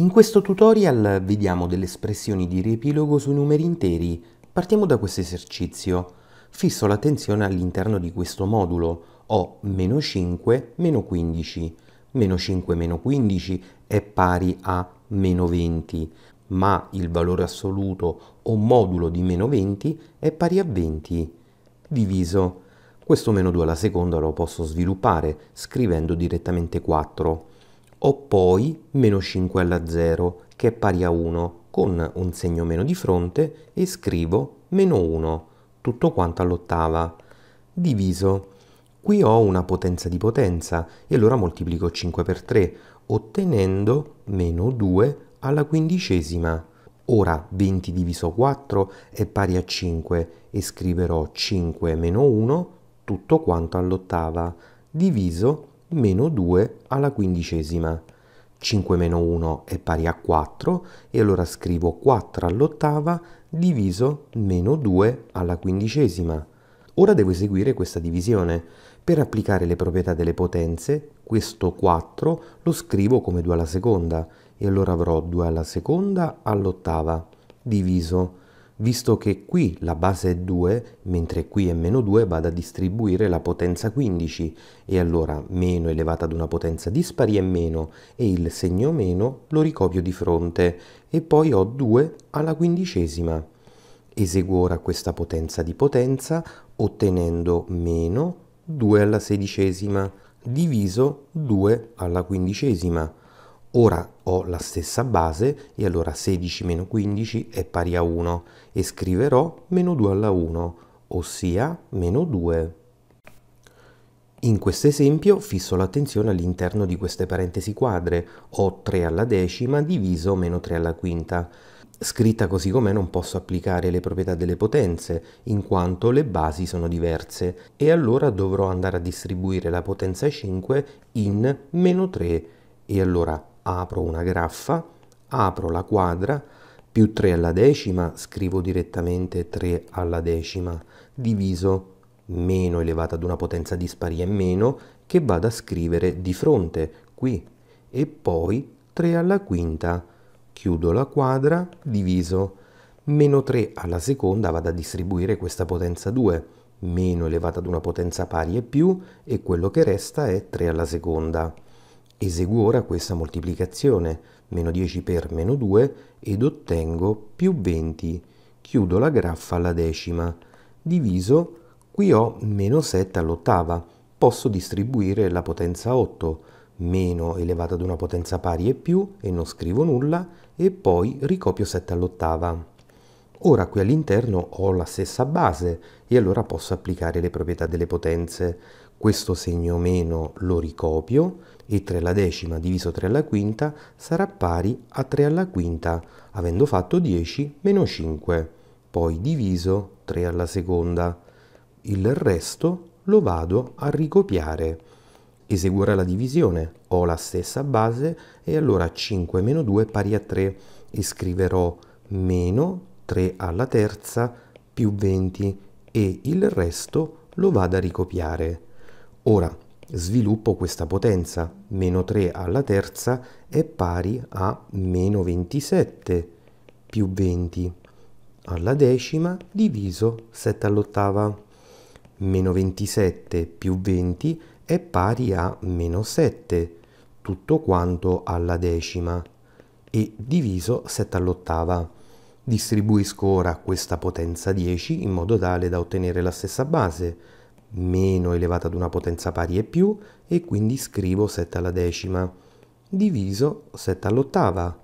In questo tutorial vediamo delle espressioni di riepilogo sui numeri interi. Partiamo da questo esercizio. Fisso l'attenzione all'interno di questo modulo. Ho meno 5, meno 15. Meno 5, meno 15 è pari a meno 20, ma il valore assoluto o modulo di meno 20 è pari a 20. Diviso. Questo meno 2 alla seconda lo posso sviluppare scrivendo direttamente 4 o poi meno 5 alla 0 che è pari a 1 con un segno meno di fronte e scrivo meno 1 tutto quanto all'ottava diviso qui ho una potenza di potenza e allora moltiplico 5 per 3 ottenendo meno 2 alla quindicesima Ora 20 diviso 4 è pari a 5 e scriverò 5 meno 1 tutto quanto all'ottava diviso meno 2 alla quindicesima. 5 meno 1 è pari a 4 e allora scrivo 4 all'ottava diviso meno 2 alla quindicesima. Ora devo eseguire questa divisione. Per applicare le proprietà delle potenze, questo 4 lo scrivo come 2 alla seconda e allora avrò 2 alla seconda all'ottava diviso visto che qui la base è 2, mentre qui è meno 2 vado a distribuire la potenza 15 e allora meno elevata ad una potenza dispari è meno e il segno meno lo ricopio di fronte e poi ho 2 alla quindicesima. Eseguo ora questa potenza di potenza ottenendo meno 2 alla sedicesima diviso 2 alla quindicesima Ora ho la stessa base e allora 16 meno 15 è pari a 1 e scriverò meno 2 alla 1, ossia meno 2. In questo esempio fisso l'attenzione all'interno di queste parentesi quadre, ho 3 alla decima diviso meno 3 alla quinta. Scritta così com'è non posso applicare le proprietà delle potenze, in quanto le basi sono diverse, e allora dovrò andare a distribuire la potenza 5 in meno 3, e allora apro una graffa, apro la quadra, più 3 alla decima, scrivo direttamente 3 alla decima, diviso meno elevata ad una potenza dispari e meno, che vado a scrivere di fronte, qui, e poi 3 alla quinta, chiudo la quadra, diviso, meno 3 alla seconda vado a distribuire questa potenza 2, meno elevata ad una potenza pari e più, e quello che resta è 3 alla seconda. Eseguo ora questa moltiplicazione, meno 10 per meno 2, ed ottengo più 20. Chiudo la graffa alla decima. Diviso, qui ho meno 7 all'ottava. Posso distribuire la potenza 8, meno elevata ad una potenza pari e più, e non scrivo nulla, e poi ricopio 7 all'ottava. Ora qui all'interno ho la stessa base e allora posso applicare le proprietà delle potenze. Questo segno meno lo ricopio e 3 alla decima diviso 3 alla quinta sarà pari a 3 alla quinta, avendo fatto 10 meno 5, poi diviso 3 alla seconda. Il resto lo vado a ricopiare. Eseguo la divisione, ho la stessa base e allora 5 meno 2 pari a 3 e scriverò meno 3 alla terza più 20 e il resto lo vado a ricopiare. Ora sviluppo questa potenza, meno 3 alla terza è pari a meno 27 più 20 alla decima diviso 7 all'ottava. Meno 27 più 20 è pari a meno 7, tutto quanto alla decima, e diviso 7 all'ottava. Distribuisco ora questa potenza 10 in modo tale da ottenere la stessa base, meno elevata ad una potenza pari e più e quindi scrivo 7 alla decima diviso 7 all'ottava.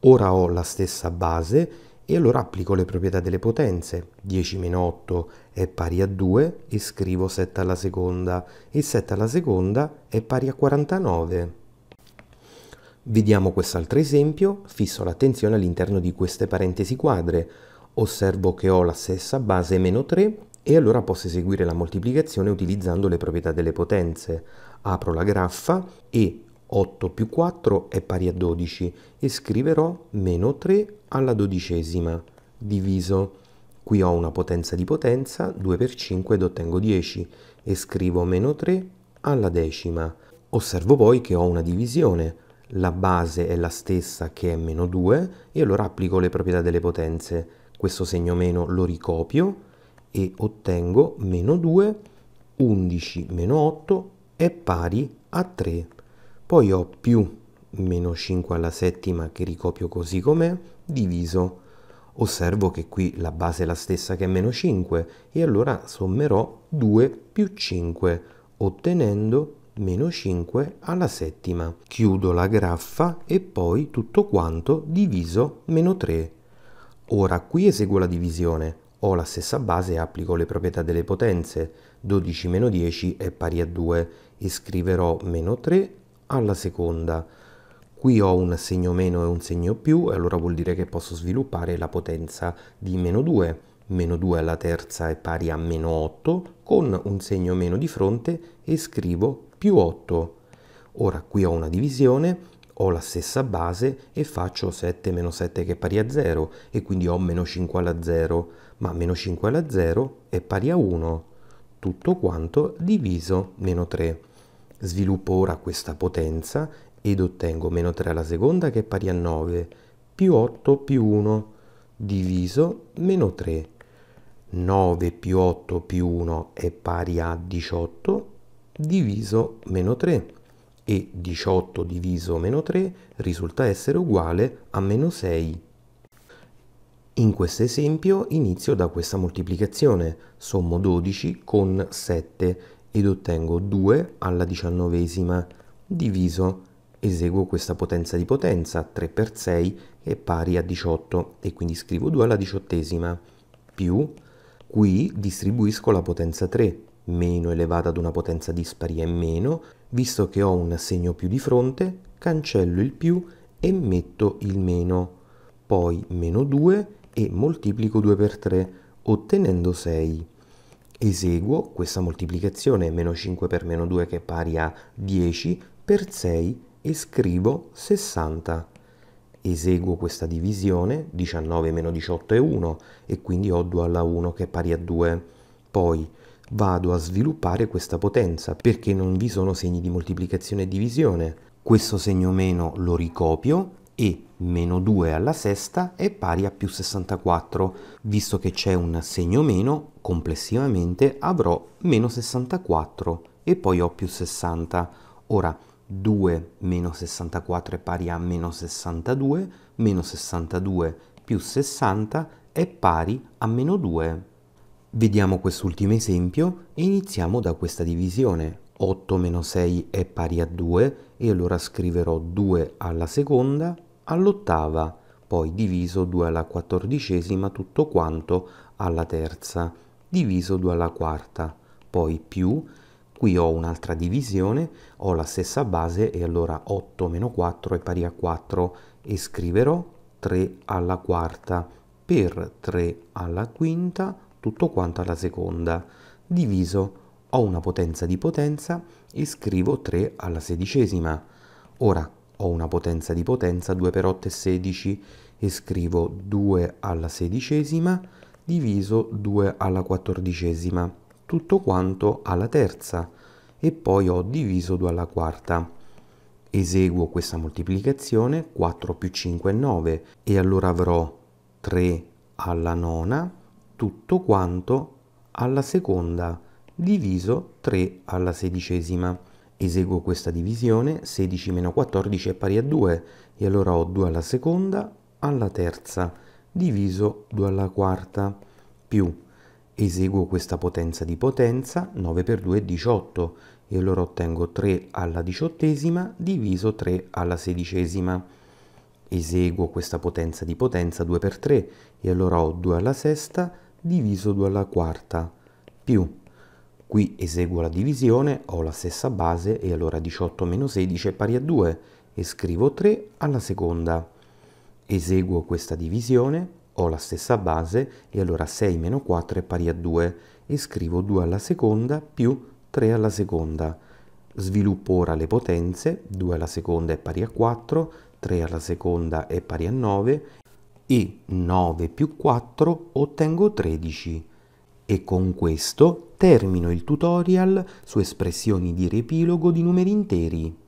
Ora ho la stessa base e allora applico le proprietà delle potenze. 10 meno 8 è pari a 2 e scrivo 7 alla seconda e 7 alla seconda è pari a 49. Vediamo quest'altro esempio, fisso l'attenzione all'interno di queste parentesi quadre. Osservo che ho la stessa base meno 3 e allora posso eseguire la moltiplicazione utilizzando le proprietà delle potenze. Apro la graffa e 8 più 4 è pari a 12 e scriverò meno 3 alla dodicesima diviso. Qui ho una potenza di potenza, 2 per 5 ed ottengo 10 e scrivo meno 3 alla decima. Osservo poi che ho una divisione, la base è la stessa che è meno 2 e allora applico le proprietà delle potenze. Questo segno meno lo ricopio e ottengo meno 2, 11 meno 8 è pari a 3. Poi ho più meno 5 alla settima che ricopio così com'è, diviso. Osservo che qui la base è la stessa che meno 5 e allora sommerò 2 più 5, ottenendo meno 5 alla settima. Chiudo la graffa e poi tutto quanto diviso meno 3. Ora qui eseguo la divisione ho la stessa base e applico le proprietà delle potenze. 12 meno 10 è pari a 2 e scriverò meno 3 alla seconda. Qui ho un segno meno e un segno più e allora vuol dire che posso sviluppare la potenza di meno 2. Meno 2 alla terza è pari a meno 8 con un segno meno di fronte e scrivo più 8. Ora qui ho una divisione ho la stessa base e faccio 7 meno 7 che è pari a 0 e quindi ho meno 5 alla 0, ma meno 5 alla 0 è pari a 1, tutto quanto diviso meno 3. Sviluppo ora questa potenza ed ottengo meno 3 alla seconda che è pari a 9 più 8 più 1 diviso meno 3. 9 più 8 più 1 è pari a 18 diviso meno 3 e 18 diviso meno 3 risulta essere uguale a meno 6. In questo esempio inizio da questa moltiplicazione, sommo 12 con 7 ed ottengo 2 alla diciannovesima, diviso, eseguo questa potenza di potenza, 3 per 6 è pari a 18 e quindi scrivo 2 alla diciottesima, più, qui distribuisco la potenza 3, meno elevata ad una potenza dispari è meno, visto che ho un segno più di fronte, cancello il più e metto il meno, poi meno 2 e moltiplico 2 per 3, ottenendo 6. Eseguo questa moltiplicazione, meno 5 per meno 2 che è pari a 10, per 6 e scrivo 60. Eseguo questa divisione, 19 meno 18 è 1, e quindi ho 2 alla 1 che è pari a 2. Poi vado a sviluppare questa potenza perché non vi sono segni di moltiplicazione e divisione. Questo segno meno lo ricopio e meno 2 alla sesta è pari a più 64. Visto che c'è un segno meno, complessivamente avrò meno 64 e poi ho più 60. Ora, 2 meno 64 è pari a meno 62, meno 62 più 60 è pari a meno 2. Vediamo quest'ultimo esempio e iniziamo da questa divisione. 8 6 è pari a 2 e allora scriverò 2 alla seconda all'ottava, poi diviso 2 alla quattordicesima tutto quanto alla terza, diviso 2 alla quarta, poi più, qui ho un'altra divisione, ho la stessa base e allora 8 4 è pari a 4 e scriverò 3 alla quarta per 3 alla quinta tutto quanto alla seconda, diviso ho una potenza di potenza e scrivo 3 alla sedicesima. Ora ho una potenza di potenza, 2 per 8 è 16, e scrivo 2 alla sedicesima diviso 2 alla quattordicesima, tutto quanto alla terza, e poi ho diviso 2 alla quarta. Eseguo questa moltiplicazione, 4 più 5 è 9, e allora avrò 3 alla nona tutto quanto alla seconda diviso 3 alla sedicesima. Eseguo questa divisione, 16 meno 14 è pari a 2, e allora ho 2 alla seconda alla terza, diviso 2 alla quarta, più eseguo questa potenza di potenza, 9 per 2 è 18, e allora ottengo 3 alla diciottesima diviso 3 alla sedicesima. Eseguo questa potenza di potenza 2 per 3 e allora ho 2 alla sesta diviso 2 alla quarta più. Qui eseguo la divisione, ho la stessa base e allora 18 meno 16 è pari a 2 e scrivo 3 alla seconda. Eseguo questa divisione, ho la stessa base e allora 6 meno 4 è pari a 2 e scrivo 2 alla seconda più 3 alla seconda. Sviluppo ora le potenze, 2 alla seconda è pari a 4, 3 alla seconda è pari a 9 e 9 più 4 ottengo 13 e con questo termino il tutorial su espressioni di riepilogo di numeri interi.